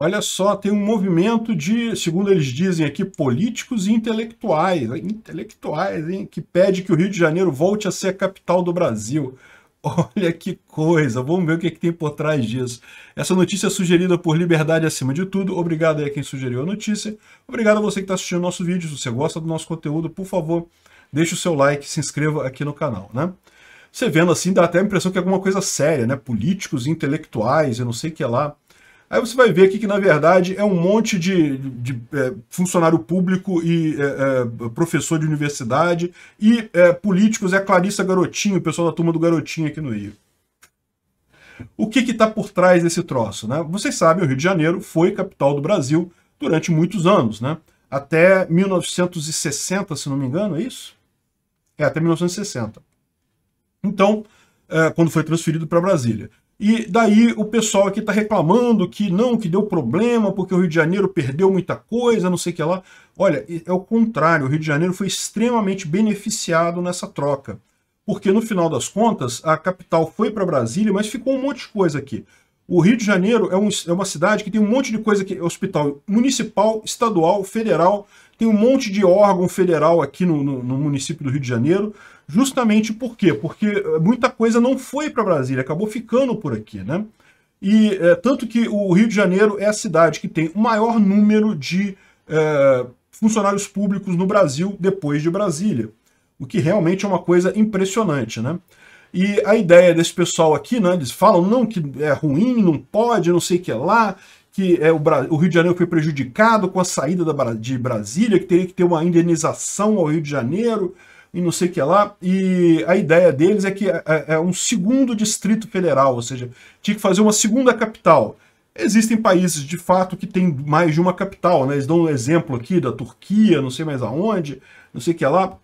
Olha só, tem um movimento de, segundo eles dizem aqui, políticos e intelectuais, intelectuais, hein, que pede que o Rio de Janeiro volte a ser a capital do Brasil. Olha que coisa, vamos ver o que, é que tem por trás disso. Essa notícia é sugerida por Liberdade Acima de Tudo. Obrigado a quem sugeriu a notícia. Obrigado a você que está assistindo nosso vídeo. Se você gosta do nosso conteúdo, por favor, deixe o seu like, se inscreva aqui no canal, né? Você vendo assim, dá até a impressão que é alguma coisa séria, né? Políticos, intelectuais, eu não sei o que é lá. Aí você vai ver aqui que, na verdade, é um monte de, de, é, funcionário público e é, é, professor de universidade e é, políticos, é Clarissa Garotinho, o pessoal da turma do Garotinho aqui no Rio. O que está por trás desse troço? Né? Vocês sabem, o Rio de Janeiro foi capital do Brasil durante muitos anos, né? até 1960, se não me engano, é isso? É, até 1960. Então, é, quando foi transferido para Brasília. E daí o pessoal aqui está reclamando que não, que deu problema, porque o Rio de Janeiro perdeu muita coisa, não sei o que lá. Olha, é o contrário, o Rio de Janeiro foi extremamente beneficiado nessa troca. Porque no final das contas, a capital foi para Brasília, mas ficou um monte de coisa aqui. O Rio de Janeiro é, um, é uma cidade que tem um monte de coisa aqui, hospital municipal, estadual, federal, tem um monte de órgão federal aqui no, no, no município do Rio de Janeiro. Justamente por quê? Porque eh, muita coisa não foi para Brasília, acabou ficando por aqui, né? E é, tanto que o Rio de Janeiro é a cidade que tem o maior número de é, funcionários públicos no Brasil depois de Brasília, o que realmente é uma coisa impressionante, né? E a ideia desse pessoal aqui, né, eles falam não que é ruim, não pode, não sei o que lá, que é o, o, Rio de Janeiro foi prejudicado com a saída da, de Brasília, que teria que ter uma indenização ao Rio de Janeiro, e não sei o que lá. E a ideia deles é que é, é, é um segundo distrito federal, ou seja, tinha que fazer uma segunda capital. Existem países, de fato, que têm mais de uma capital, né? Eles dão um exemplo aqui da Turquia, não sei mais aonde, não sei o que lá.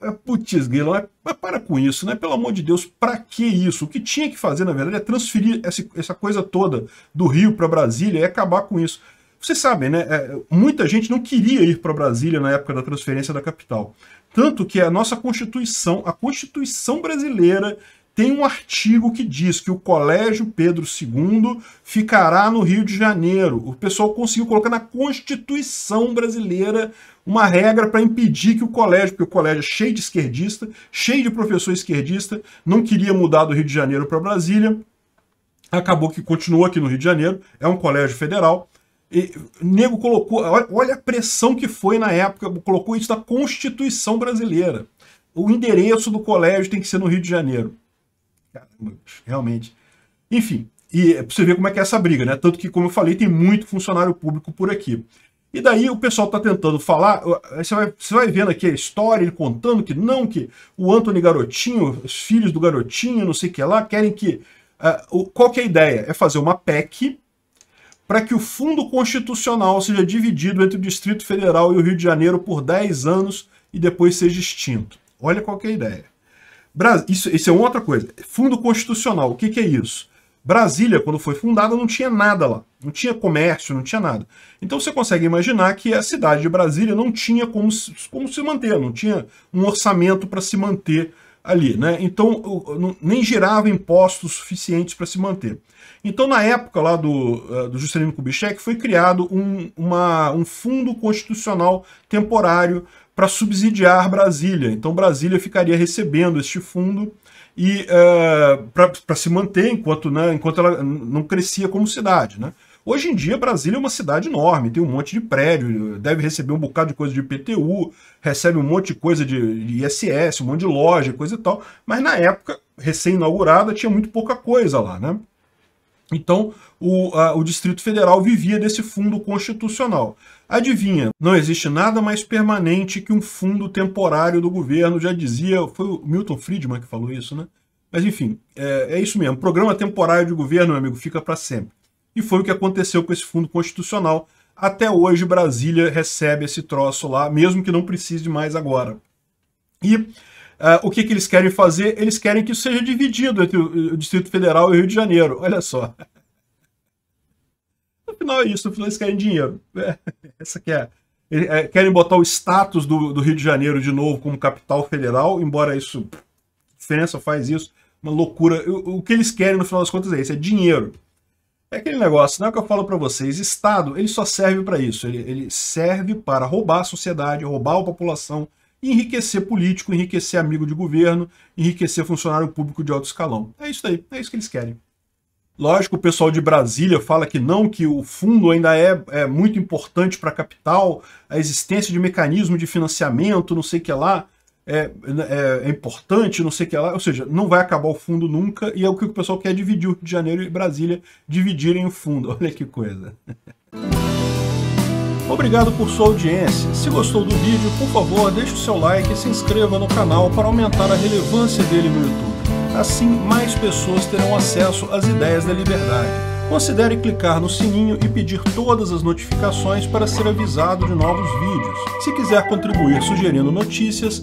É, putz, Guilherme, mas para com isso, né? Pelo amor de Deus, para que isso? O que tinha que fazer, na verdade, é transferir essa, essa coisa toda do Rio para Brasília e acabar com isso. Vocês sabem, né? É, muita gente não queria ir para Brasília na época da transferência da capital. Tanto que a nossa Constituição, a Constituição brasileira, tem um artigo que diz que o Colégio Pedro II ficará no Rio de Janeiro. O pessoal conseguiu colocar na Constituição brasileira uma regra para impedir que o colégio, porque o colégio é cheio de esquerdista, cheio de professor esquerdista, não queria mudar do Rio de Janeiro para Brasília. Acabou que continuou aqui no Rio de Janeiro, é um colégio federal. E, nego colocou, olha a pressão que foi na época, colocou isso na Constituição brasileira. O endereço do colégio tem que ser no Rio de Janeiro. Caramba, realmente. Enfim, e é pra você ver como é que é essa briga, né? Tanto que, como eu falei, tem muito funcionário público por aqui. E daí o pessoal está tentando falar, você vai, você vai vendo aqui a história, ele contando que não, que o Anthony Garotinho, os filhos do Garotinho, não sei o que lá, querem que... Uh, qual que é a ideia? É fazer uma PEC para que o fundo constitucional seja dividido entre o Distrito Federal e o Rio de Janeiro por 10 anos e depois seja extinto. Olha qual é a ideia. Isso, isso é outra coisa. Fundo constitucional, o que, que é isso? Brasília, quando foi fundada, não tinha nada lá. Não tinha comércio, não tinha nada. Então você consegue imaginar que a cidade de Brasília não tinha como se, como se manter, não tinha um orçamento para se manter ali, né? Então nem gerava impostos suficientes para se manter. Então na época lá do, eh, do Juscelino Kubitschek foi criado um, uma, um fundo constitucional temporário para subsidiar Brasília. Então Brasília ficaria recebendo este fundo e uh, eh, para se manter enquanto, né, enquanto ela não crescia como cidade, né? Hoje em dia, Brasília é uma cidade enorme, tem um monte de prédio, deve receber um bocado de coisa de IPTU, recebe um monte de coisa de ISS, um monte de loja, coisa e tal. Mas na época, recém-inaugurada, tinha muito pouca coisa lá, né? Então, o, a, o Distrito Federal vivia desse fundo constitucional. Adivinha, não existe nada mais permanente que um fundo temporário do governo, já dizia, foi o Milton Friedman que falou isso, né? Mas enfim, é, é isso mesmo. Programa temporário de governo, meu amigo, fica para sempre. E foi o que aconteceu com esse fundo constitucional. Até hoje, Brasília recebe esse troço lá, mesmo que não precise mais agora. E uh, o que, que eles querem fazer? Eles querem que isso seja dividido entre o, o Distrito Federal e o Rio de Janeiro. Olha só. No final é isso, no final eles querem dinheiro. É, essa que é, é, é. querem botar o status do, do, Rio de Janeiro de novo como capital federal, embora isso. Diferença faz isso. Uma loucura. O, o que eles querem, no final das contas, é isso: é dinheiro. É aquele negócio, não é o que eu falo para vocês, Estado, ele só serve para isso, ele, ele serve para roubar a sociedade, roubar a população, enriquecer político, enriquecer amigo de governo, enriquecer funcionário público de alto escalão. É isso aí, é isso que eles querem. Lógico, o pessoal de Brasília fala que não, que o fundo ainda é, é muito importante para a capital, a existência de mecanismo de financiamento, não sei o que lá é, né, é, é, importante, não sei o que lá. Ou seja, não vai acabar o fundo nunca, e é o que o pessoal quer dividir o Rio de Janeiro e Brasília, dividirem o fundo. Olha que coisa. Obrigado por sua audiência. Se gostou do vídeo, por favor, deixe o seu like e se inscreva no canal para aumentar a relevância dele no YouTube. Assim, mais pessoas terão acesso às ideias da liberdade. Considere clicar no sininho e pedir todas as notificações para ser avisado de novos vídeos. Se quiser contribuir sugerindo notícias,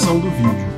descrição do vídeo.